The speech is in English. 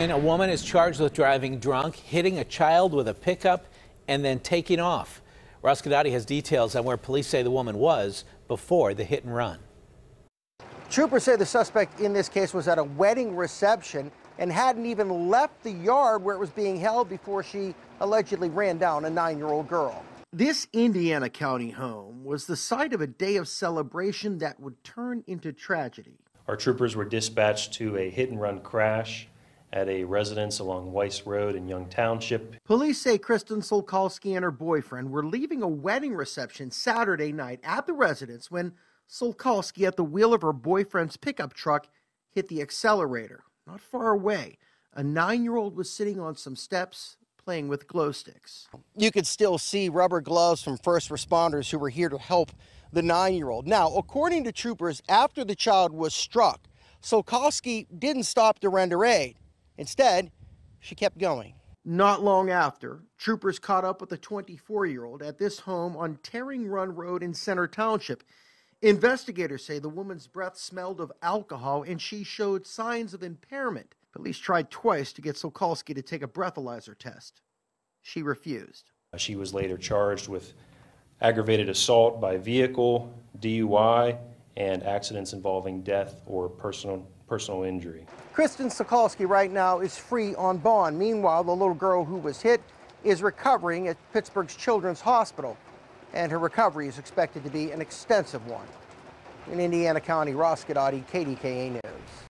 And a woman is charged with driving drunk, hitting a child with a pickup, and then taking off. Roscadotti has details on where police say the woman was before the hit and run. Troopers say the suspect in this case was at a wedding reception and hadn't even left the yard where it was being held before she allegedly ran down a nine year old girl. This Indiana County home was the site of a day of celebration that would turn into tragedy. Our troopers were dispatched to a hit and run crash at a residence along Weiss Road in Young Township. Police say Kristen Solkowski and her boyfriend were leaving a wedding reception Saturday night at the residence when Solkowski, at the wheel of her boyfriend's pickup truck, hit the accelerator. Not far away, a nine year old was sitting on some steps playing with glow sticks. You could still see rubber gloves from first responders who were here to help the nine year old. Now, according to troopers, after the child was struck, Solkowski didn't stop to render aid. Instead, she kept going. Not long after, troopers caught up with the 24 year old at this home on Tearing Run Road in Center Township. Investigators say the woman's breath smelled of alcohol and she showed signs of impairment. Police tried twice to get Sokolsky to take a breathalyzer test. She refused. She was later charged with aggravated assault by vehicle, DUI, and accidents involving death or personal personal injury. Kristen Sokolsky right now is free on bond. Meanwhile, the little girl who was hit is recovering at Pittsburgh's Children's Hospital, and her recovery is expected to be an extensive one. In Indiana County, Ross Gadotti, KDKA News.